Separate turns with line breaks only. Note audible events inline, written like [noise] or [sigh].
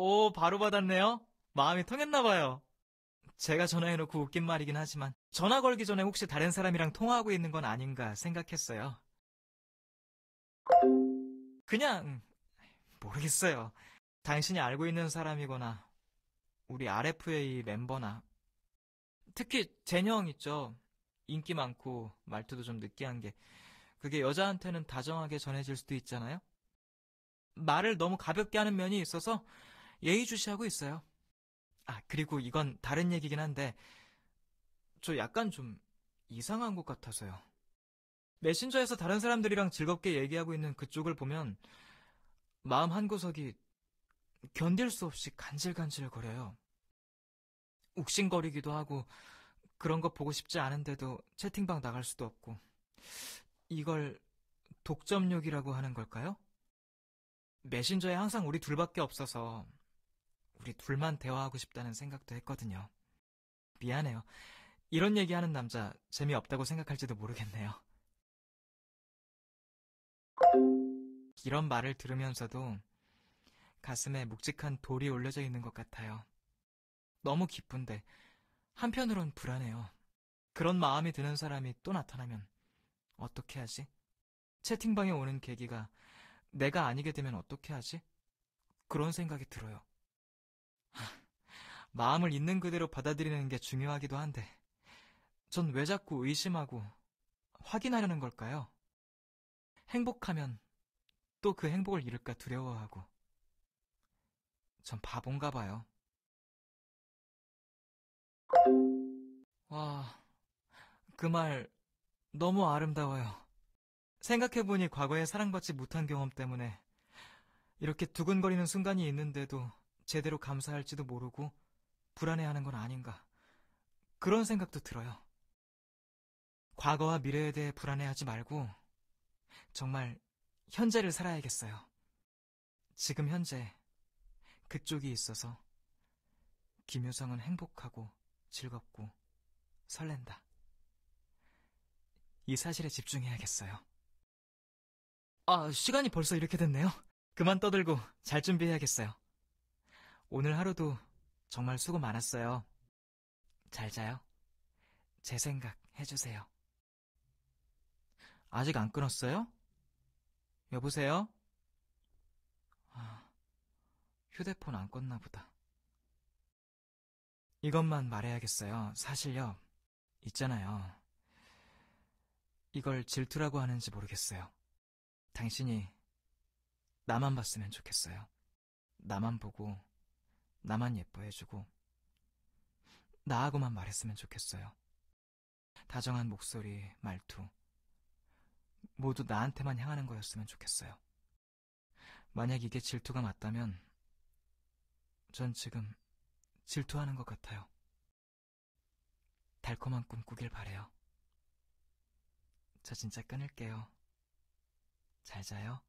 오, 바로 받았네요. 마음이 통했나봐요. 제가 전화해놓고 웃긴 말이긴 하지만 전화 걸기 전에 혹시 다른 사람이랑 통화하고 있는 건 아닌가 생각했어요. 그냥 모르겠어요. 당신이 알고 있는 사람이거나 우리 RFA 멤버나 특히 제형 있죠. 인기 많고 말투도 좀 느끼한 게 그게 여자한테는 다정하게 전해질 수도 있잖아요. 말을 너무 가볍게 하는 면이 있어서 예의주시하고 있어요. 아, 그리고 이건 다른 얘기긴 한데, 저 약간 좀 이상한 것 같아서요. 메신저에서 다른 사람들이랑 즐겁게 얘기하고 있는 그쪽을 보면, 마음 한구석이 견딜 수 없이 간질간질거려요. 욱신거리기도 하고, 그런 거 보고 싶지 않은데도 채팅방 나갈 수도 없고, 이걸 독점욕이라고 하는 걸까요? 메신저에 항상 우리 둘밖에 없어서 우리 둘만 대화하고 싶다는 생각도 했거든요. 미안해요. 이런 얘기하는 남자 재미없다고 생각할지도 모르겠네요. 이런 말을 들으면서도 가슴에 묵직한 돌이 올려져 있는 것 같아요. 너무 기쁜데 한편으론 불안해요. 그런 마음이 드는 사람이 또 나타나면 어떻게 하지? 채팅방에 오는 계기가 내가 아니게 되면 어떻게 하지? 그런 생각이 들어요. [laughs] 마음을 있는 그대로 받아들이는 게 중요하기도 한데, 전 왜 자꾸 의심하고 확인하려는 걸까요? 행복하면 또 그 행복을 잃을까 두려워하고, 전 바본가 봐요. 와, 그 말 너무 아름다워요. 생각해보니 과거에 사랑받지 못한 경험 때문에 이렇게 두근거리는 순간이 있는데도 제대로 감사할지도 모르고 불안해하는 건 아닌가. 그런 생각도 들어요. 과거와 미래에 대해 불안해하지 말고 정말 현재를 살아야겠어요. 지금 현재 그쪽이 있어서 김효성은 행복하고 즐겁고 설렌다. 이 사실에 집중해야겠어요. 아, 시간이 벌써 이렇게 됐네요. 그만 떠들고 잘 준비해야겠어요. 오늘 하루도 정말 수고 많았어요. 잘 자요. 제 생각 해주세요. 아직 안 끊었어요? 여보세요? 아, 휴대폰 안 껐나 보다. 이것만 말해야겠어요. 사실요. 있잖아요. 이걸 질투라고 하는지 모르겠어요. 당신이 나만 봤으면 좋겠어요. 나만 보고 나만 예뻐해주고 나하고만 말했으면 좋겠어요. 다정한 목소리, 말투 모두 나한테만 향하는 거였으면 좋겠어요. 만약 이게 질투가 맞다면 전 지금 질투하는 것 같아요. 달콤한 꿈 꾸길 바래요. 저 진짜 끊을게요. 잘 자요.